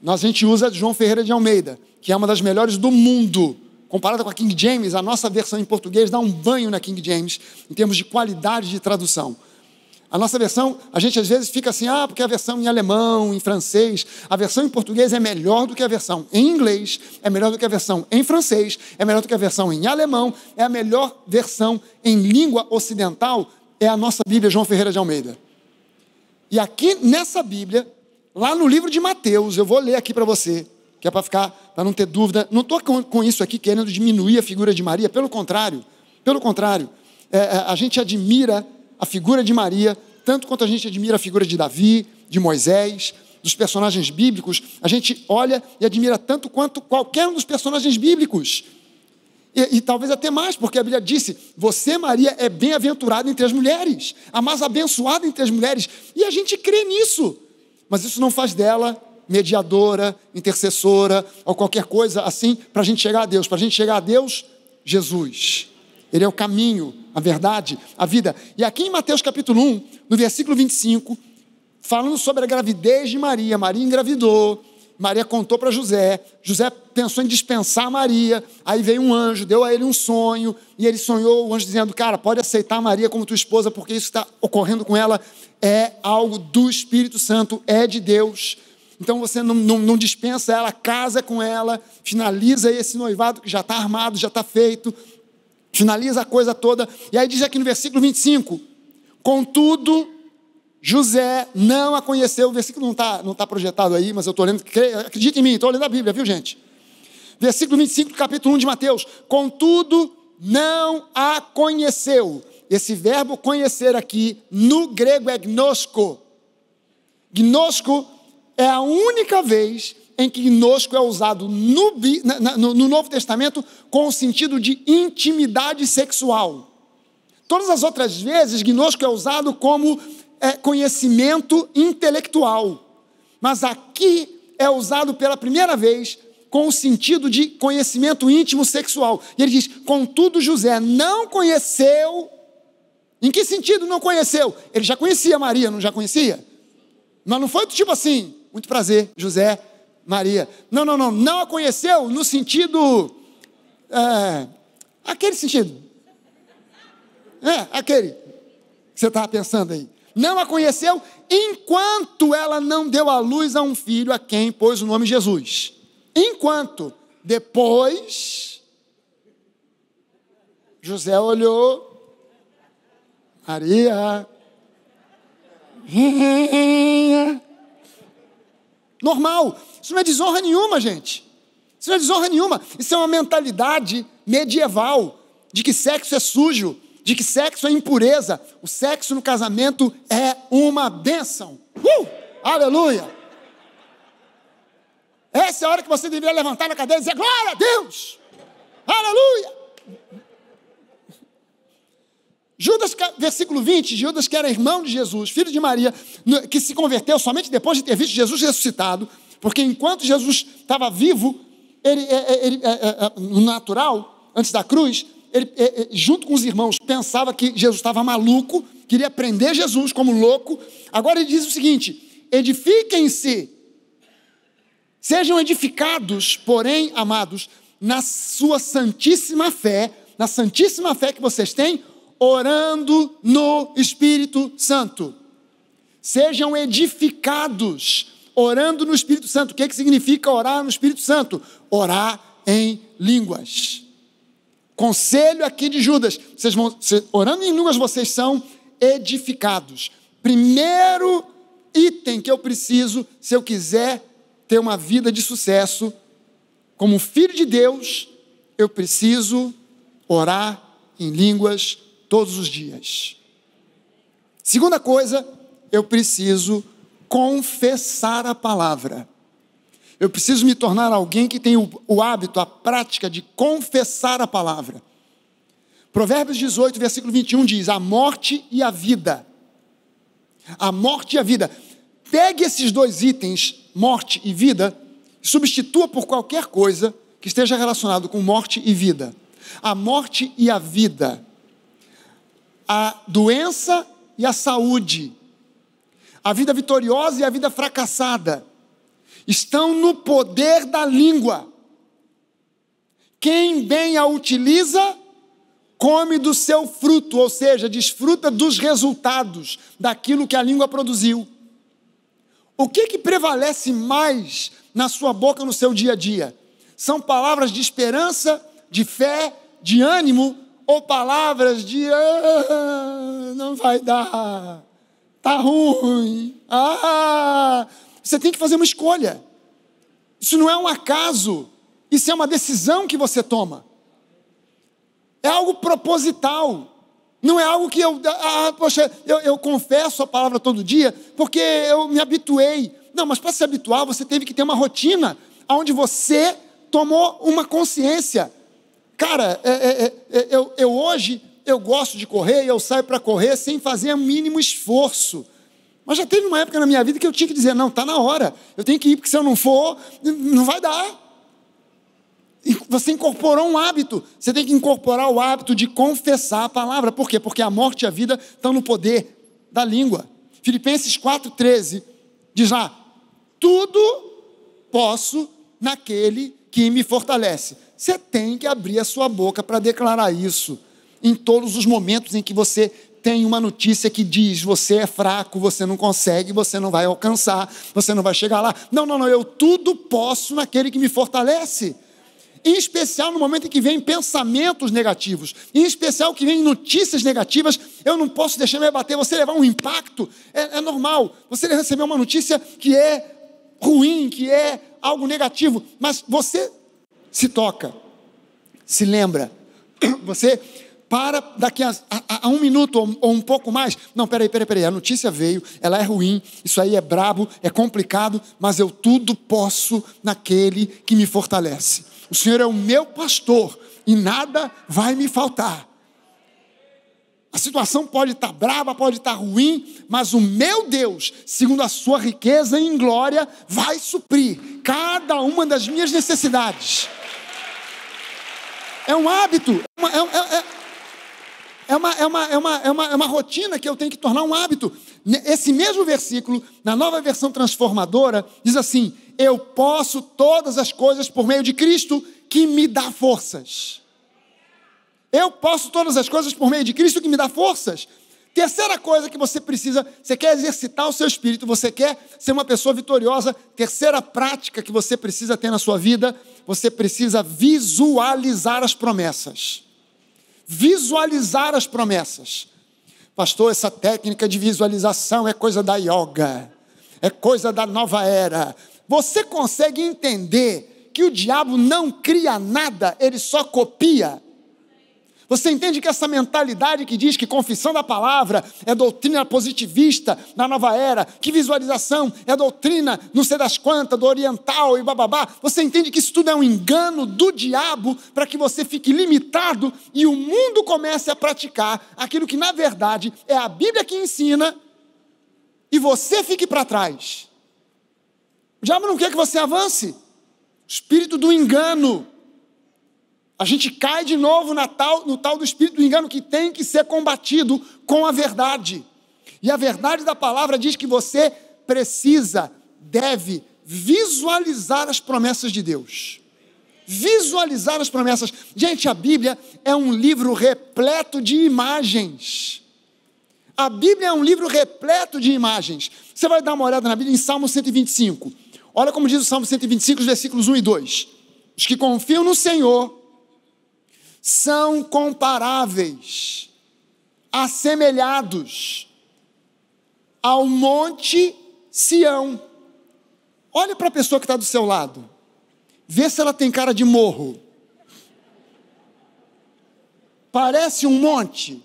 Nós a gente usa a de João Ferreira de Almeida, que é uma das melhores do mundo. Comparada com a King James, a nossa versão em português dá um banho na King James em termos de qualidade de tradução. A nossa versão, a gente às vezes fica assim, ah, porque a versão em alemão, em francês, a versão em português é melhor do que a versão em inglês, é melhor do que a versão em francês, é melhor do que a versão em alemão, é a melhor versão em língua ocidental, é a nossa Bíblia João Ferreira de Almeida. E aqui nessa Bíblia, lá no livro de Mateus, eu vou ler aqui para você, que é para ficar, para não ter dúvida. Não estou com, com, isso aqui querendo diminuir a figura de Maria, pelo contrário, pelo contrário, é, é a gente admira a figura de Maria, tanto quanto a gente admira a figura de Davi, de Moisés, dos personagens bíblicos, a gente olha e admira tanto quanto qualquer um dos personagens bíblicos. E, e talvez até mais, porque a Bíblia disse: Você, Maria, é bem-aventurada entre as mulheres, a mais abençoada entre as mulheres. E a gente crê nisso. Mas isso não faz dela mediadora, intercessora, ou qualquer coisa assim, para a gente chegar a Deus. Para a gente chegar a Deus, Jesus. Ele é o caminho, a verdade, a vida. E aqui em Mateus capítulo 1, no versículo 25, falando sobre a gravidez de Maria, Maria engravidou, Maria contou para José, José pensou em dispensar Maria, aí veio um anjo, deu a ele um sonho, e ele sonhou, o anjo dizendo, cara, pode aceitar Maria como tua esposa, porque isso está ocorrendo com ela, é algo do Espírito Santo, é de Deus, então você não, não, não dispensa ela, casa com ela, finaliza esse noivado que já está armado, já está feito, finaliza a coisa toda, e aí diz aqui no versículo 25: Contudo, José não a conheceu, o versículo não está não tá projetado aí, mas eu estou lendo, acredita em mim, estou lendo a Bíblia, viu gente? Versículo 25 do capítulo 1 de Mateus: Contudo, não a conheceu. Esse verbo conhecer aqui no grego é gnosco. Gnosco é a única vez em que gnosco é usado no, no, Novo Testamento com o sentido de intimidade sexual. Todas as outras vezes, gnosco é usado como é, conhecimento intelectual. Mas aqui é usado pela primeira vez com o sentido de conhecimento íntimo sexual. E ele diz: contudo, José não conheceu. Em que sentido não conheceu? Ele já conhecia Maria, não já conhecia? Mas não foi do tipo assim, muito prazer, José, Maria. Não, não, não, não a conheceu no sentido. É, aquele sentido. É, aquele que você estava pensando aí. Não a conheceu enquanto ela não deu à luz a um filho a quem pôs o nome Jesus. Enquanto. Depois, José olhou, Maria, [laughs] normal. Isso não é desonra nenhuma, gente. Isso não é desonra nenhuma. Isso é uma mentalidade medieval de que sexo é sujo, de que sexo é impureza. O sexo no casamento é uma bênção. Uh! Aleluia! Essa é a hora que você deveria levantar na cadeira e dizer: Glória a Deus! Aleluia! versículo 20, Judas, que era irmão de Jesus, filho de Maria, que se converteu somente depois de ter visto Jesus ressuscitado, porque enquanto Jesus estava vivo, ele, é, é, ele, ele, é, no natural, antes da cruz, ele, junto com os irmãos, pensava que Jesus estava maluco, queria prender Jesus como louco. Agora ele diz o seguinte: edifiquem-se, sejam edificados, porém, amados, na sua santíssima fé, na santíssima fé que vocês têm, orando no Espírito Santo. Sejam edificados orando no Espírito Santo. O que, é que significa orar no Espírito Santo? Orar em línguas. Conselho aqui de Judas: vocês vão, orando em línguas, vocês são edificados. Primeiro item que eu preciso, se eu quiser ter uma vida de sucesso, como filho de Deus, eu preciso orar em línguas todos os dias. Segunda coisa, eu preciso confessar a palavra. Eu preciso me tornar alguém que tem o, o, hábito, a prática de confessar a palavra. Provérbios 18, versículo 21 diz: A morte e a vida. A morte e a vida. Pegue esses dois itens, morte e vida, e substitua por qualquer coisa que esteja relacionado com morte e vida. A morte e a vida a doença e a saúde, a vida vitoriosa e a vida fracassada, estão no poder da língua. Quem bem a utiliza, come do seu fruto, ou seja, desfruta dos resultados daquilo que a língua produziu. O que, que prevalece mais na sua boca no seu dia a dia? São palavras de esperança, de fé, de ânimo ou palavras de ah, não vai dar, tá ruim, ah, você tem que fazer uma escolha. Isso não é um acaso, isso é uma decisão que você toma. É algo proposital. Não é algo que eu, ah, poxa, eu, eu confesso a palavra todo dia porque eu me habituei. Não, mas para se habituar, você teve que ter uma rotina onde você tomou uma consciência Cara, é é, é, é, eu, eu hoje eu gosto de correr e eu saio para correr sem fazer o mínimo esforço. Mas já teve uma época na minha vida que eu tinha que dizer: não, está na hora, eu tenho que ir, porque se eu não for, não vai dar. E você incorporou um hábito, você tem que incorporar o hábito de confessar a palavra. Por quê? Porque a morte e a vida estão no poder da língua. Filipenses 4,13 diz lá: tudo posso naquele que me fortalece. Você tem que abrir a sua boca para declarar isso em todos os momentos em que você tem uma notícia que diz você é fraco, você não consegue, você não vai alcançar, você não vai chegar lá. Não, não, não, eu tudo posso naquele que me fortalece. Em especial no momento em que vem pensamentos negativos, em especial que vem notícias negativas, eu não posso deixar me abater. Você levar um impacto é, é normal. Você receber uma notícia que é ruim, que é algo negativo, mas você se toca, se lembra. [clears throat] Você para daqui a, a, a um minuto ou, ou, um pouco mais. Não, peraí, peraí, peraí. A notícia veio, ela é ruim, isso aí é brabo, é complicado, mas eu tudo posso naquele que me fortalece. O Senhor é o meu pastor e nada vai me faltar. A situação pode estar brava, pode estar ruim, mas o meu Deus, segundo a sua riqueza em glória, vai suprir cada uma das minhas necessidades. É um hábito. É uma, é é, é, é, uma, é, uma, é, uma, é, uma, é uma rotina que eu tenho que tornar um hábito. Esse mesmo versículo, na nova versão transformadora, diz assim: Eu posso todas as coisas por meio de Cristo que me dá forças. Eu posso todas as coisas por meio de Cristo que me dá forças. Terceira coisa que você precisa, você quer exercitar o seu espírito, você quer ser uma pessoa vitoriosa. Terceira prática que você precisa ter na sua vida você precisa visualizar as promessas. Visualizar as promessas. Pastor, essa técnica de visualização é coisa da yoga, é coisa da nova era. Você consegue entender que o diabo não cria nada, ele só copia. Você entende que essa mentalidade que diz que confissão da palavra é doutrina positivista na nova era, que visualização é doutrina não sei das quantas, do oriental e bababá, você entende que isso tudo é um engano do diabo para que você fique limitado e o mundo comece a praticar aquilo que na verdade é a Bíblia que ensina e você fique para trás. O diabo não quer que você avance. Espírito do engano. A gente cai de novo tal, no tal do espírito do engano que tem que ser combatido com a verdade. E a verdade da palavra diz que você precisa, deve visualizar as promessas de Deus. Visualizar as promessas. Gente, a Bíblia é um livro repleto de imagens. A Bíblia é um livro repleto de imagens. Você vai dar uma olhada na Bíblia em Salmo 125. Olha como diz o Salmo 125, os versículos 1 e 2. Os que confiam no Senhor são comparáveis, assemelhados ao Monte Sião. Olhe para a pessoa que está do seu lado, vê se ela tem cara de morro. Parece um monte?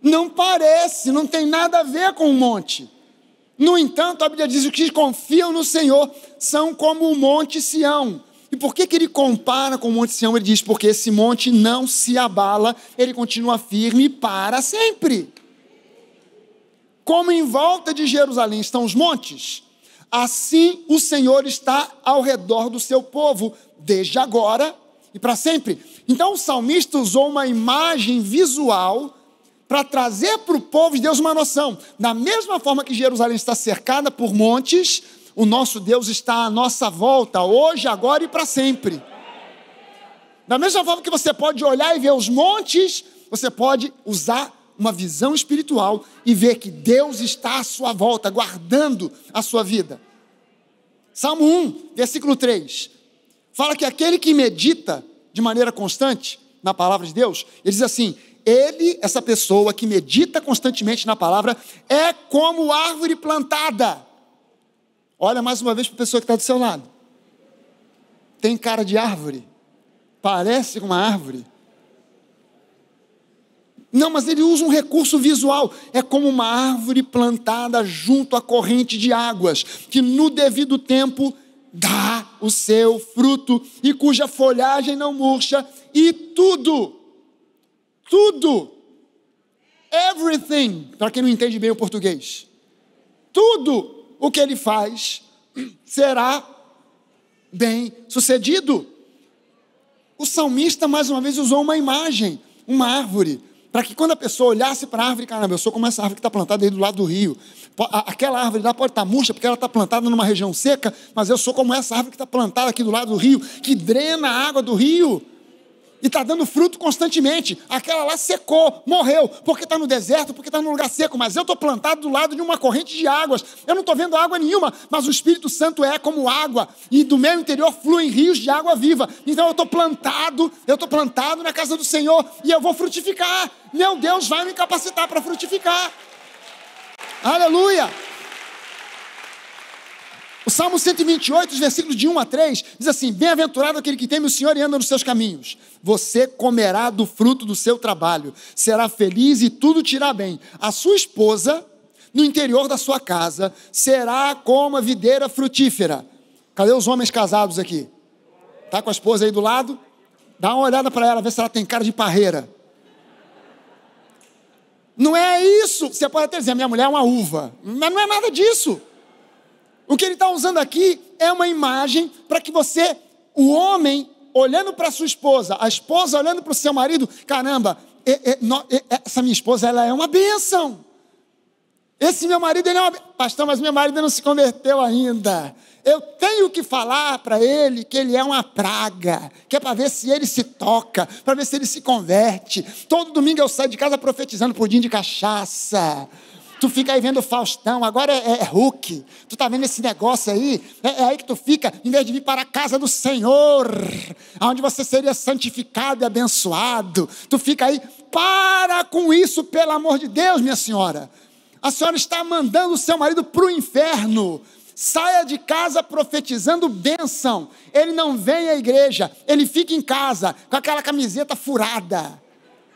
Não parece, não tem nada a ver com um monte. No entanto, a Bíblia diz: que os que confiam no Senhor são como o Monte Sião e por que, que ele compara com o Monte Sião? Ele diz: porque esse monte não se abala, ele continua firme para sempre. Como em volta de Jerusalém estão os montes, assim o Senhor está ao redor do seu povo, desde agora e para sempre. Então o salmista usou uma imagem visual para trazer para o povo de Deus uma noção. Da mesma forma que Jerusalém está cercada por montes, o nosso Deus está à nossa volta, hoje, agora e para sempre. Da mesma forma que você pode olhar e ver os montes, você pode usar uma visão espiritual e ver que Deus está à sua volta, guardando a sua vida. Salmo 1, versículo 3, fala que aquele que medita de maneira constante na palavra de Deus, ele diz assim: ele, essa pessoa que medita constantemente na palavra, é como árvore plantada Olha mais uma vez para a pessoa que está do seu lado. Tem cara de árvore. Parece uma árvore. Não, mas ele usa um recurso visual. É como uma árvore plantada junto à corrente de águas, que no devido tempo dá o seu fruto e cuja folhagem não murcha, e tudo, tudo, everything, para quem não entende bem o português, tudo o que ele faz será bem sucedido. O salmista, mais uma vez, usou uma imagem, uma árvore, para que quando a pessoa olhasse para a árvore, caramba, eu sou como essa árvore que está plantada aí do lado do rio. Aquela árvore lá pode estar tá murcha, porque ela está plantada numa região seca, mas eu sou como essa árvore que está plantada aqui do lado do rio, que drena a água do rio e está dando fruto constantemente. Aquela lá secou, morreu, porque está no deserto, porque está num lugar seco. Mas eu estou plantado do lado de uma corrente de águas. Eu não estou vendo água nenhuma, mas o Espírito Santo é como água, e do meu interior fluem rios de água viva. Então eu estou plantado, eu estou plantado na casa do Senhor e eu vou frutificar. Meu Deus vai me capacitar para frutificar. Aleluia! O Salmo 128, os versículos de 1 a 3, diz assim: Bem-aventurado aquele que teme o Senhor e anda nos seus caminhos. Você comerá do fruto do seu trabalho, será feliz e tudo te irá bem. A sua esposa, no interior da sua casa, será como a videira frutífera. Cadê os homens casados aqui? Tá com a esposa aí do lado? Dá uma olhada para ela, vê se ela tem cara de parreira. Não é isso. Você pode até dizer, minha mulher é uma uva. Mas não é nada disso. O que ele está usando aqui é uma imagem para que você, o homem, olhando para sua esposa, a esposa olhando para o seu marido, caramba, essa minha esposa ela é uma bênção. Esse meu marido ele é uma pastor, mas meu marido não se converteu ainda. Eu tenho que falar para ele que ele é uma praga, que é para ver se ele se toca, para ver se ele se converte. Todo domingo eu saio de casa profetizando pudim de cachaça. Tu fica aí vendo Faustão, agora é, é Hulk. Tu tá vendo esse negócio aí? É, é, aí que tu fica, em vez de vir para a casa do Senhor, onde você seria santificado e abençoado. Tu fica aí, para com isso, pelo amor de Deus, minha senhora. A senhora está mandando o seu marido para o inferno saia de casa profetizando bênção. Ele não vem à igreja, ele fica em casa com aquela camiseta furada,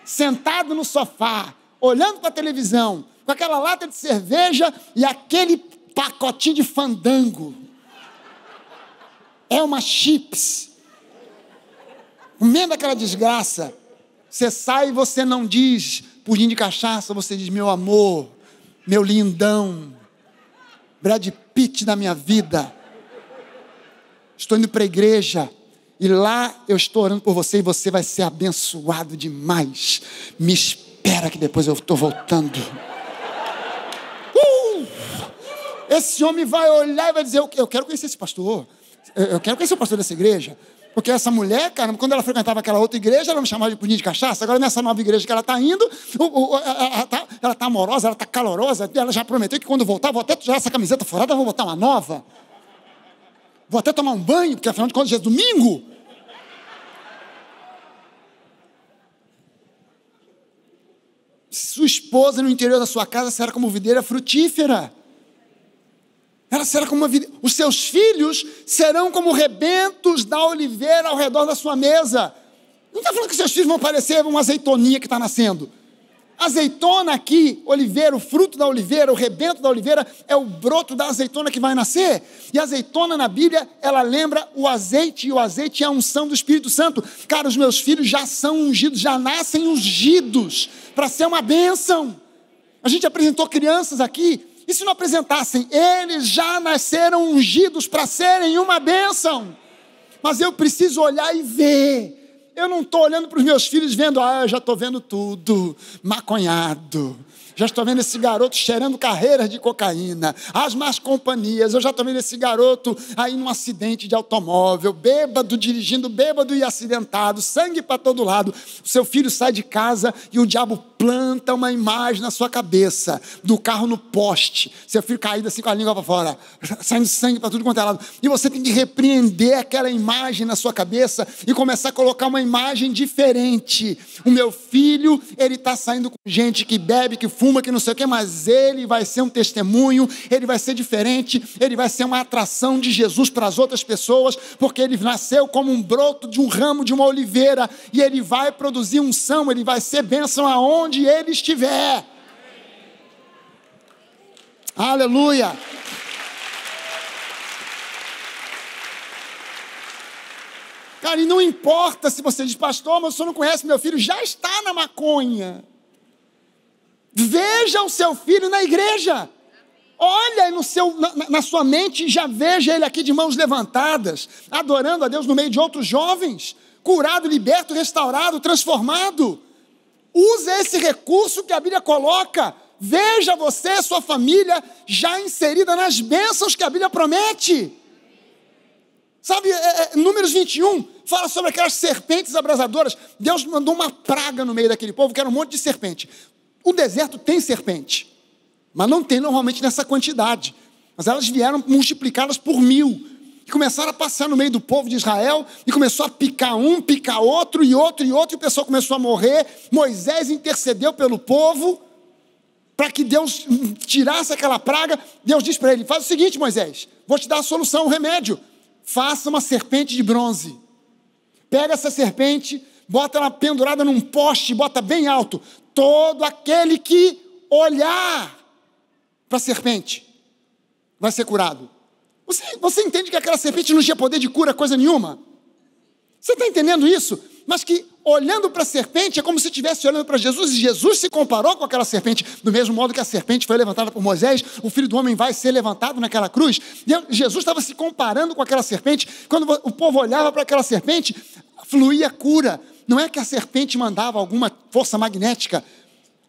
sentado no sofá, olhando para a televisão, com aquela lata de cerveja e aquele pacotinho de fandango. É uma chips. Comendo aquela desgraça, você sai e você não diz pudim de cachaça, você diz meu amor, meu lindão, Brad Pitt da minha vida. Estou indo para a igreja, e lá eu estou orando por você e você vai ser abençoado demais. Me espera que depois eu estou voltando. Esse homem vai olhar e vai dizer: Eu quero conhecer esse pastor. Eu quero conhecer o pastor dessa igreja. Porque essa mulher, cara, quando ela frequentava aquela outra igreja, ela me chamava de punhinho de cachaça. Agora, nessa nova igreja que ela está indo, tá, ela está tá amorosa, ela está calorosa. Ela já prometeu que quando voltar, vou até tirar essa camiseta furada, vou botar uma nova. Vou até tomar um banho, porque afinal de contas, é domingo. Sua esposa no interior da sua casa será como videira frutífera. Ela será como uma vida. Os seus filhos serão como rebentos da oliveira ao redor da sua mesa. Não está falando que seus filhos vão parecer uma azeitoninha que está nascendo. Azeitona aqui, oliveira, o fruto da oliveira, o rebento da oliveira, é o broto da azeitona que vai nascer. E a azeitona na Bíblia, ela lembra o azeite, e o azeite é a unção do Espírito Santo. Cara, os meus filhos já são ungidos, já nascem ungidos, para ser uma bênção. A gente apresentou crianças aqui e se não apresentassem, eles já nasceram ungidos para serem uma bênção. Mas eu preciso olhar e ver. Eu não estou olhando para os meus filhos vendo, ah, eu já estou vendo tudo, maconhado. Já estou vendo esse garoto cheirando carreiras de cocaína, as más companhias. Eu já estou vendo esse garoto aí num acidente de automóvel, bêbado, dirigindo bêbado e acidentado, sangue para todo lado. O seu filho sai de casa e o diabo planta uma imagem na sua cabeça do carro no poste. Você fica caído assim com a língua para fora, saindo sangue para tudo quanto é lado. E você tem que repreender aquela imagem na sua cabeça e começar a colocar uma imagem diferente. O meu filho, ele está saindo com gente que bebe, que fuma, que não sei o quê, mas ele vai ser um testemunho, ele vai ser diferente, ele vai ser uma atração de Jesus para as outras pessoas, porque ele nasceu como um broto de um ramo de uma oliveira e ele vai produzir unção, ele vai ser bênção aonde? onde ele estiver. Aleluia! Cara, e não importa se você diz, pastor, mas o senhor não conhece meu filho, já está na maconha. Veja o seu filho na igreja. Olha no seu, na, na sua mente e já veja ele aqui de mãos levantadas, adorando a Deus no meio de outros jovens curado, liberto, restaurado, transformado. Usa esse recurso que a Bíblia coloca. Veja você, sua família, já inserida nas bênçãos que a Bíblia promete. Sabe, é, é, Números 21 fala sobre aquelas serpentes abrasadoras. Deus mandou uma praga no meio daquele povo, que era um monte de serpente. O deserto tem serpente, mas não tem normalmente nessa quantidade. Mas elas vieram multiplicadas por mil começaram a passar no meio do povo de Israel, e começou a picar um, picar outro, e outro, e outro, e o pessoal começou a morrer. Moisés intercedeu pelo povo para que Deus tirasse aquela praga. Deus diz para ele: Faz o seguinte, Moisés, vou te dar a solução, o remédio. Faça uma serpente de bronze. Pega essa serpente, bota ela pendurada num poste, bota bem alto. Todo aquele que olhar para a serpente vai ser curado. Você, você entende que aquela serpente não tinha poder de cura coisa nenhuma? Você está entendendo isso? Mas que olhando para a serpente é como se estivesse olhando para Jesus e Jesus se comparou com aquela serpente. Do mesmo modo que a serpente foi levantada por Moisés, o filho do homem vai ser levantado naquela cruz. E Jesus estava se comparando com aquela serpente. Quando o povo olhava para aquela serpente, fluía cura. Não é que a serpente mandava alguma força magnética.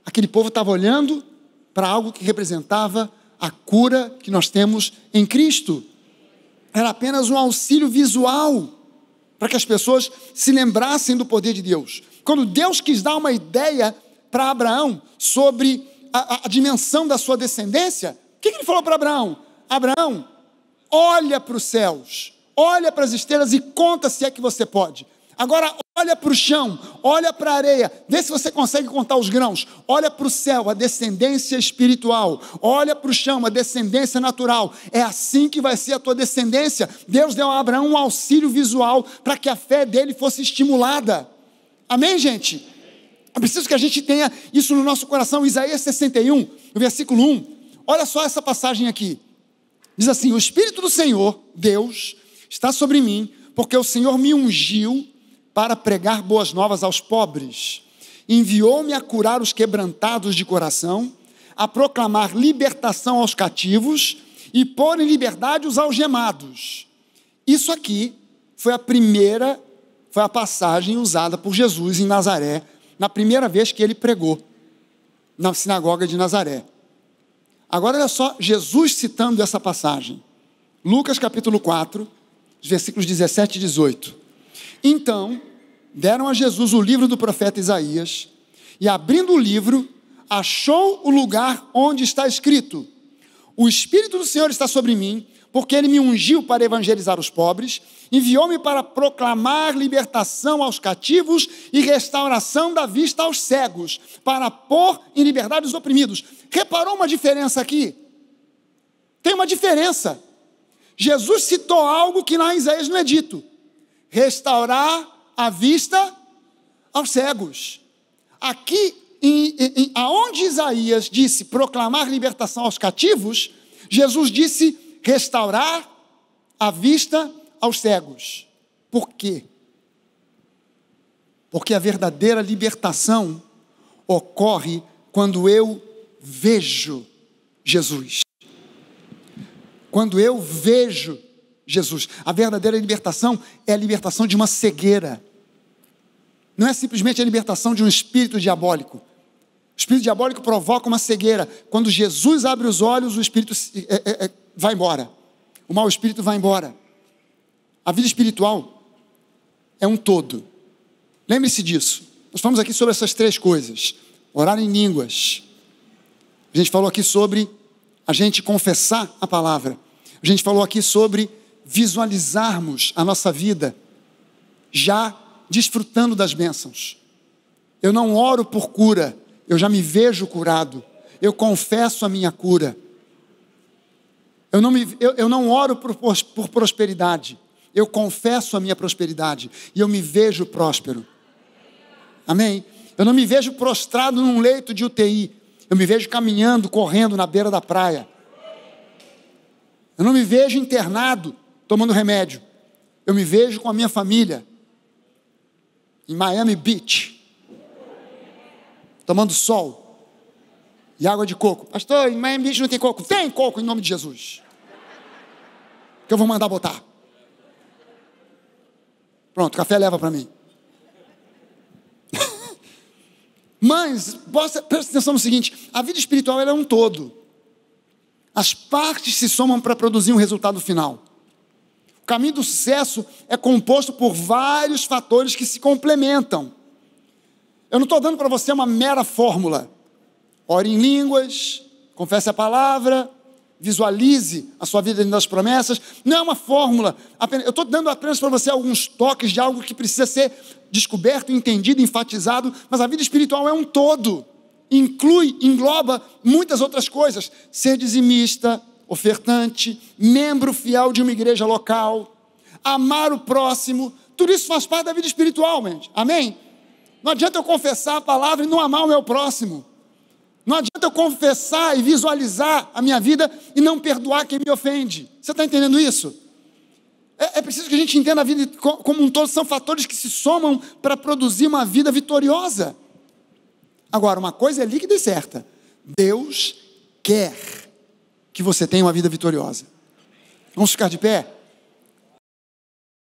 Aquele povo estava olhando para algo que representava a cura que nós temos em Cristo era apenas um auxílio visual para que as pessoas se lembrassem do poder de Deus. Quando Deus quis dar uma ideia para Abraão sobre a, a, dimensão da sua descendência, o que, que ele falou para Abraão? Abraão, olha para os céus, olha para as estrelas e conta se é que você pode. Agora Olha para o chão, olha para a areia, vê se você consegue contar os grãos. Olha para o céu, a descendência espiritual. Olha para o chão, a descendência natural. É assim que vai ser a tua descendência. Deus deu a Abraão um auxílio visual para que a fé dele fosse estimulada. Amém, gente? É preciso que a gente tenha isso no nosso coração. Isaías 61, no versículo 1. Olha só essa passagem aqui. Diz assim: O Espírito do Senhor, Deus, está sobre mim, porque o Senhor me ungiu para pregar boas novas aos pobres. Enviou-me a curar os quebrantados de coração, a proclamar libertação aos cativos e pôr em liberdade os algemados. Isso aqui foi a primeira, foi a passagem usada por Jesus em Nazaré, na primeira vez que ele pregou na sinagoga de Nazaré. Agora olha só, Jesus citando essa passagem. Lucas capítulo 4, versículos 17 e 18. Então, deram a Jesus o livro do profeta Isaías, e abrindo o livro, achou o lugar onde está escrito: O Espírito do Senhor está sobre mim, porque ele me ungiu para evangelizar os pobres, enviou-me para proclamar libertação aos cativos e restauração da vista aos cegos, para pôr em liberdade os oprimidos. Reparou uma diferença aqui? Tem uma diferença. Jesus citou algo que lá em Isaías não é dito restaurar a vista aos cegos. Aqui, em, em, aonde Isaías disse proclamar libertação aos cativos, Jesus disse restaurar a vista aos cegos. Por quê? Porque a verdadeira libertação ocorre quando eu vejo Jesus. Quando eu vejo Jesus. A verdadeira libertação é a libertação de uma cegueira. Não é simplesmente a libertação de um espírito diabólico. O espírito diabólico provoca uma cegueira. Quando Jesus abre os olhos, o espírito é, é, é, vai embora. O mau espírito vai embora. A vida espiritual é um todo. Lembre-se disso. Nós falamos aqui sobre essas três coisas: orar em línguas. A gente falou aqui sobre a gente confessar a palavra. A gente falou aqui sobre visualizarmos a nossa vida já desfrutando das bênçãos. Eu não oro por cura, eu já me vejo curado. Eu confesso a minha cura. Eu não, me, eu, eu não oro por, por prosperidade, eu confesso a minha prosperidade e eu me vejo próspero. Amém? Eu não me vejo prostrado num leito de UTI, eu me vejo caminhando, correndo na beira da praia. Eu não me vejo internado, tomando remédio. Eu me vejo com a minha família em Miami Beach, tomando sol e água de coco. Pastor, em Miami Beach não tem coco. Tem coco em nome de Jesus. Que eu vou mandar botar. Pronto, café leva para mim. Mas, [laughs] presta atenção no seguinte: a vida espiritual é um todo. As partes se somam para produzir um resultado final. O caminho do sucesso é composto por vários fatores que se complementam. Eu não estou dando para você uma mera fórmula. Ore em línguas, confesse a palavra, visualize a sua vida dentro das promessas. Não é uma fórmula. Eu estou dando apenas para você alguns toques de algo que precisa ser descoberto, entendido, enfatizado, mas a vida espiritual é um todo. Inclui, engloba muitas outras coisas. Ser dizimista, ofertante, membro fiel de uma igreja local, amar o próximo, tudo isso faz parte da vida espiritual, gente. Amém? Não adianta eu confessar a palavra e não amar o meu próximo. Não adianta eu confessar e visualizar a minha vida e não perdoar quem me ofende. Você está entendendo isso? É, é, preciso que a gente entenda a vida como um todo, são fatores que se somam para produzir uma vida vitoriosa. Agora, uma coisa é líquida e certa: Deus quer que você tenha uma vida vitoriosa. Vamos ficar de pé?